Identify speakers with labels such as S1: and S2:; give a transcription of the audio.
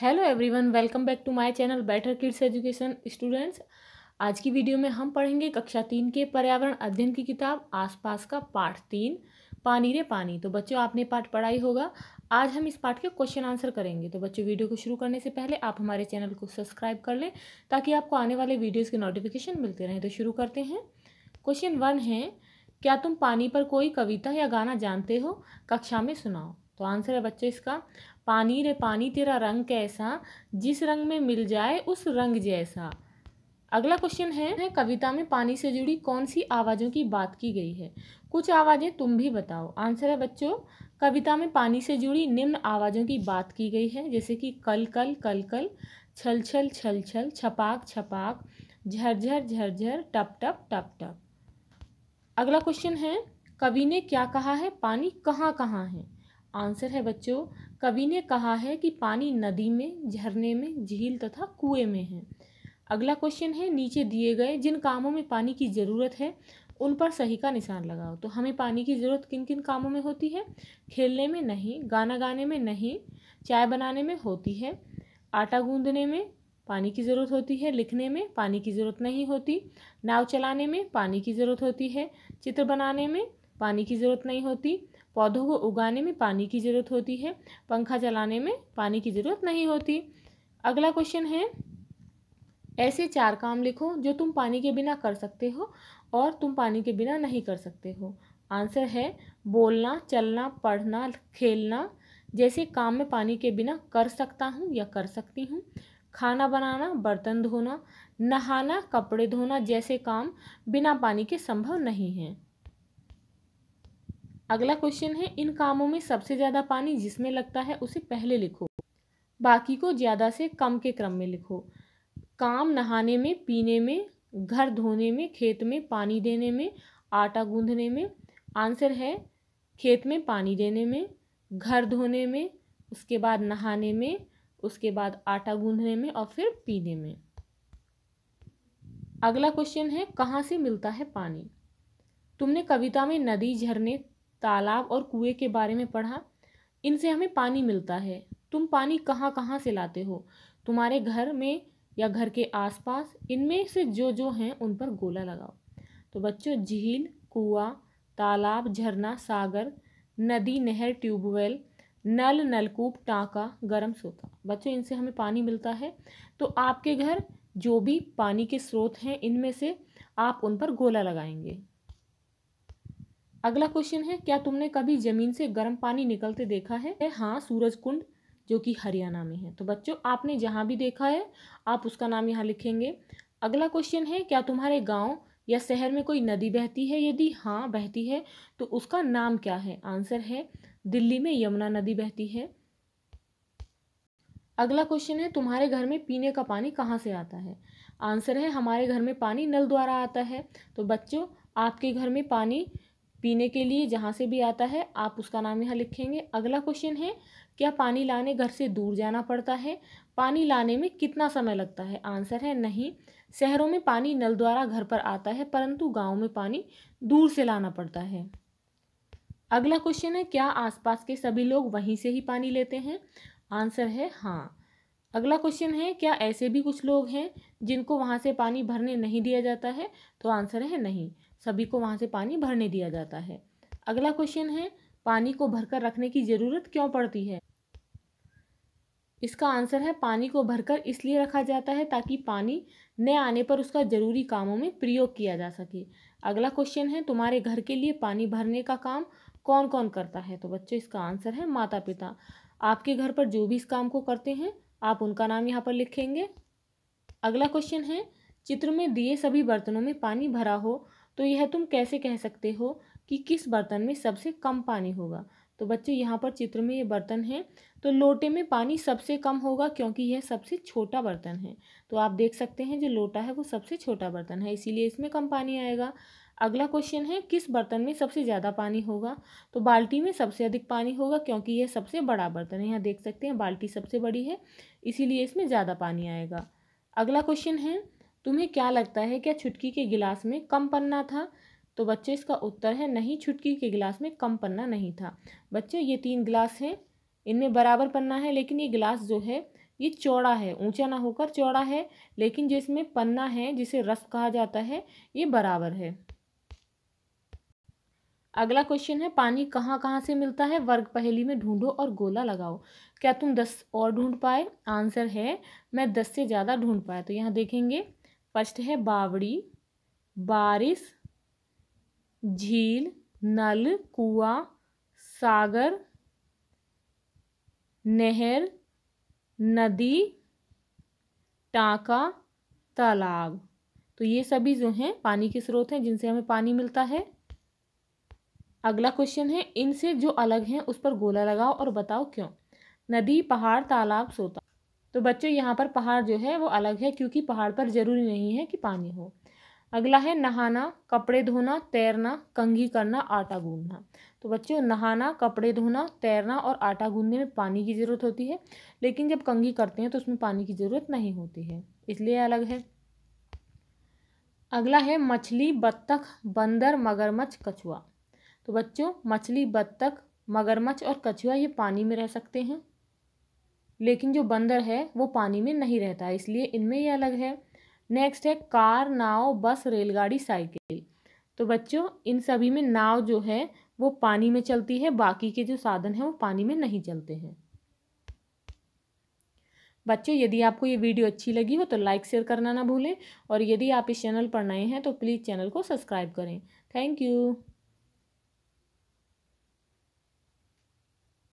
S1: hello everyone welcome back to my channel better kids education students आज की video में हम पढ़ेंगे कक्षा तीन के पर्यावरण अध्ययन की किताब आसपास का पाठ तीन पानी रे पानी तो बच्चों आपने पाठ पढ़ाई होगा आज हम इस पाठ के क्वेश्चन आंसर करेंगे तो बच्चों वीडियो को शुरू करने से पहले आप हमारे चैनल को सब्सक्राइब कर लें ताकि आपको आने वाले वीडियोज़ के नोटिफिकेशन मिलते रहें तो शुरू करते हैं क्वेश्चन वन है क्या तुम पानी पर कोई कविता या गाना जानते हो कक्षा में सुनाओ तो आंसर है बच्चों इसका पानी रे पानी तेरा रंग कैसा जिस रंग में मिल जाए उस रंग जैसा अगला क्वेश्चन है कविता में पानी से जुड़ी कौन सी आवाज़ों की बात की गई है कुछ आवाज़ें तुम भी बताओ आंसर है बच्चों कविता में पानी से जुड़ी निम्न आवाज़ों की बात की गई है जैसे कि कल कल कल कल छल छल छल छल छपाक छपाक झरझर झरझर टप टप टप टप अगला क्वेश्चन है कवि ने क्या कहा है पानी कहाँ कहाँ है आंसर है बच्चों कवि ने कहा है कि पानी नदी में झरने में झील तथा कुएं में है अगला क्वेश्चन है नीचे दिए गए जिन कामों में पानी की ज़रूरत है उन पर सही का निशान लगाओ तो हमें पानी की ज़रूरत किन किन कामों में होती है खेलने में नहीं गाना गाने में नहीं चाय बनाने में होती है आटा गूंदने में पानी की ज़रूरत होती है लिखने में पानी की ज़रूरत नहीं होती नाव चलाने में पानी की ज़रूरत होती है चित्र बनाने में पानी की ज़रूरत नहीं होती पौधों को उगाने में पानी की ज़रूरत होती है पंखा चलाने में पानी की ज़रूरत नहीं होती अगला क्वेश्चन है ऐसे चार काम लिखो जो तुम पानी के बिना कर सकते हो और तुम पानी के बिना नहीं कर सकते हो आंसर है बोलना चलना पढ़ना खेलना जैसे काम में पानी के बिना कर सकता हूँ या कर सकती हूँ खाना बनाना बर्तन धोना नहाना कपड़े धोना जैसे काम बिना पानी के संभव नहीं हैं अगला क्वेश्चन है इन कामों में सबसे ज़्यादा पानी जिसमें लगता है उसे पहले लिखो बाकी को ज़्यादा से कम के क्रम में लिखो काम नहाने में पीने में घर धोने में खेत में पानी देने में आटा गूंधने में आंसर है खेत में पानी देने में घर धोने में उसके बाद नहाने में उसके बाद आटा गूंधने में और फिर पीने में अगला क्वेश्चन है कहाँ से मिलता है पानी तुमने कविता में नदी झरने तालाब और कुएं के बारे में पढ़ा इनसे हमें पानी मिलता है तुम पानी कहाँ कहाँ से लाते हो तुम्हारे घर में या घर के आसपास इनमें से जो जो हैं उन पर गोला लगाओ तो बच्चों झील कुआ तालाब झरना सागर नदी नहर ट्यूबवेल नल नलकूप टाँका गर्म सोता बच्चों इनसे हमें पानी मिलता है तो आपके घर जो भी पानी के स्रोत हैं इनमें से आप उन पर गोला लगाएंगे अगला क्वेश्चन है क्या तुमने कभी ज़मीन से गर्म पानी निकलते देखा है हाँ सूरज कुंड जो कि हरियाणा में है तो बच्चों आपने जहाँ भी देखा है आप उसका नाम यहाँ लिखेंगे अगला क्वेश्चन है क्या तुम्हारे गाँव या शहर में कोई नदी बहती है यदि हाँ बहती है तो उसका नाम क्या है आंसर है दिल्ली में यमुना नदी बहती है अगला क्वेश्चन है तुम्हारे घर में पीने का पानी कहाँ से आता है आंसर है हमारे घर में पानी नल द्वारा आता है तो बच्चों आपके घर में पानी पीने के लिए जहाँ से भी आता है आप उसका नाम यहाँ लिखेंगे अगला क्वेश्चन है क्या पानी लाने घर से दूर जाना पड़ता है पानी लाने में कितना समय लगता है आंसर है नहीं शहरों में पानी नल द्वारा घर पर आता है परंतु गाँव में पानी दूर से लाना पड़ता है अगला क्वेश्चन है क्या आसपास के सभी लोग वहीं से ही पानी लेते हैं आंसर है हाँ अगला क्वेश्चन है क्या ऐसे भी कुछ लोग हैं जिनको वहाँ से पानी भरने नहीं दिया जाता है तो आंसर है नहीं सभी को वहाँ से पानी भरने दिया जाता है अगला क्वेश्चन है पानी को भरकर रखने की ज़रूरत क्यों पड़ती है इसका आंसर है पानी को भरकर इसलिए रखा जाता है ताकि पानी न आने पर उसका ज़रूरी कामों में प्रयोग किया जा सके अगला क्वेश्चन है तुम्हारे घर के लिए पानी भरने का काम कौन कौन करता है तो बच्चों इसका आंसर है माता पिता आपके घर पर जो भी इस काम को करते हैं आप उनका नाम यहाँ पर लिखेंगे अगला क्वेश्चन है चित्र में दिए सभी बर्तनों में पानी भरा हो तो यह तुम कैसे कह सकते हो कि किस बर्तन में सबसे कम पानी होगा तो बच्चों यहाँ पर चित्र में ये बर्तन है तो लोटे में पानी सबसे कम होगा क्योंकि यह सबसे छोटा बर्तन है तो आप देख सकते हैं जो लोटा है वो सबसे छोटा बर्तन है इसीलिए इसमें कम पानी आएगा अगला क्वेश्चन है किस बर्तन में सबसे ज़्यादा पानी होगा तो बाल्टी में सबसे अधिक पानी होगा क्योंकि यह सबसे बड़ा बर्तन है यहाँ देख सकते हैं बाल्टी सबसे बड़ी है इसीलिए इसमें ज़्यादा पानी आएगा अगला क्वेश्चन है तुम्हें क्या लगता है क्या छुटकी के गिलास में कम पन्ना था तो बच्चे इसका उत्तर है नहीं छुटकी के गिलास में कम पन्ना नहीं था बच्चे ये तीन गिलास हैं इनमें बराबर पन्ना है लेकिन ये गिलास जो है ये चौड़ा है ऊंचा ना होकर चौड़ा है लेकिन जिसमें पन्ना है जिसे रस कहा जाता है ये बराबर है अगला क्वेश्चन है पानी कहाँ कहाँ से मिलता है वर्ग पहेली में ढूंढो और गोला लगाओ क्या तुम दस और ढूंढ पाए आंसर है मैं दस से ज़्यादा ढूंढ पाया तो यहाँ देखेंगे फर्स्ट है बावड़ी बारिश झील नल कुआ सागर नहर नदी टाँका तालाब तो ये सभी जो हैं पानी के स्रोत हैं जिनसे हमें पानी मिलता है अगला क्वेश्चन है इनसे जो अलग हैं उस पर गोला लगाओ और बताओ क्यों नदी पहाड़ तालाब सोता तो बच्चों यहाँ पर पहाड़ जो है वो अलग है क्योंकि पहाड़ पर ज़रूरी नहीं है कि पानी हो अगला है नहाना कपड़े धोना तैरना कंघी करना आटा गूंदना तो बच्चों नहाना कपड़े धोना तैरना और आटा गूंदने में पानी की ज़रूरत होती है लेकिन जब कंघी करते हैं तो उसमें पानी की ज़रूरत नहीं होती है इसलिए अलग है अगला है मछली बत्तख बंदर मगरमच्छ कछुआ तो बच्चों मछली बत्तख मगरमच्छ और कछुआ ये पानी में रह सकते हैं लेकिन जो बंदर है वो पानी में नहीं रहता है इसलिए इनमें ये अलग है नेक्स्ट है कार नाव बस रेलगाड़ी साइकिल तो बच्चों इन सभी में नाव जो है वो पानी में चलती है बाकी के जो साधन हैं वो पानी में नहीं चलते हैं बच्चों यदि आपको ये वीडियो अच्छी लगी हो तो लाइक शेयर करना ना भूलें और यदि आप इस चैनल पर नए हैं तो प्लीज़ चैनल को सब्सक्राइब करें थैंक यू